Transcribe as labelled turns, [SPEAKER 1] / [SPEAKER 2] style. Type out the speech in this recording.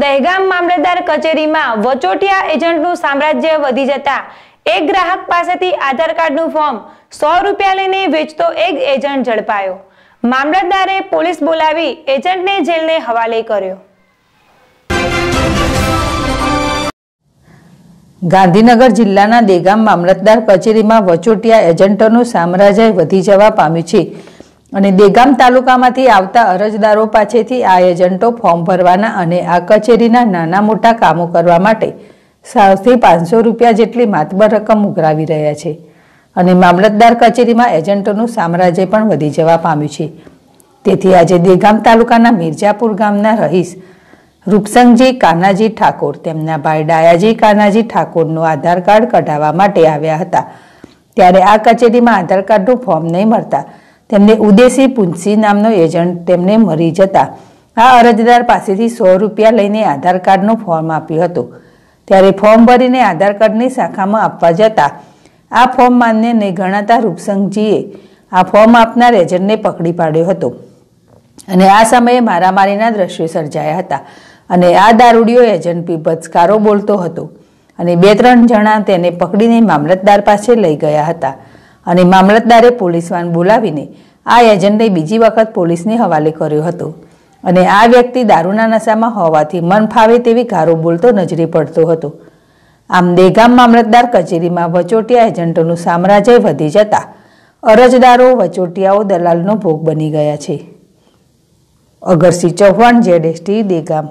[SPEAKER 1] દહેગામ મામલતદાર કચેરીમાં વચોટિયા એજન્ટનું સામ્રાજ્ય વધી જતા એક ગ્રાહક પાસેથી આધાર કાર્ડનું ફોર્મ સો રૂપિયા લઈને વેચતો એક એજન્ટ ઝડપાયો મામલતદારે પોલીસ બોલાવી એજન્ટને જેલને હવાલે કર્યો
[SPEAKER 2] ગાંધીનગર જિલ્લાના દેગામ મામલતદાર કચેરીમાં વચોટિયા એજન્ટોનું સામ્રાજ્ય વધી જવા પામ્યું છે અને દેગામ તાલુકામાંથી આવતા અરજદારો પાસેથી આ એજન્ટો ફોર્મ ભરવાના અને આ કચેરીના નાના મોટા કામો કરવા માટે સાવથી પાંચસો રૂપિયા જેટલી માતબર રકમ ઉઘરાવી રહ્યા છે અને મામલતદાર કચેરીમાં એજન્ટોનું સામ્રાજ્ય પણ વધી જવા પામ્યું છે તેથી આજે દેગામ તાલુકાના મિર્જાપુર ગામના રહીશ રૂપસંગજી કાનાજી ઠાકોર તેમના ભાઈ ડાયાજી કાનાજી ઠાકોરનું આધાર કાર્ડ કઢાવવા માટે આવ્યા હતા ત્યારે આ કચેરીમાં આધાર કાર્ડનું ફોર્મ નહીં મળતા તેમને ઉદેશી પુંસી નામનો એજન્ટ તેમને મરી જતા આ અરજદાર પાસેથી સો રૂપિયા લઈને આધાર કાર્ડનું ફોર્મ આપ્યું હતું ત્યારે ફોર્મ ભરીને આધાર કાર્ડની શાખામાં આપવા જતા આ ફોર્મ માન્ય નહીં ગણાતા રૂપસંઘજીએ આ ફોર્મ આપનાર એજન્ટને પકડી પાડ્યો હતો અને આ સમયે મારામારીના દ્રશ્યો સર્જાયા હતા અને આ દારૂડિયો એજન્ટ પીભત્સકારો બોલતો હતો અને બે ત્રણ જણા તેને પકડીને મામલતદાર પાસે લઈ ગયા હતા અને મામલતદારે પોલીસવાન બોલાવીને આ એજન્ટને બીજી વખત પોલીસને હવાલે કર્યો હતો અને આ વ્યક્તિ દારૂના નશામાં હોવાથી મન ફાવે તેવી ગારો બોલતો નજરે પડતો હતો આમ દેગામ મામલતદાર કચેરીમાં વચોટિયા એજન્ટોનું સામ્રાજ્ય વધી જતા અરજદારો વચોટિયાઓ દલાલનો ભોગ બની ગયા છે અગરસિંહ ચૌહાણ જેડ એસટી દેગામ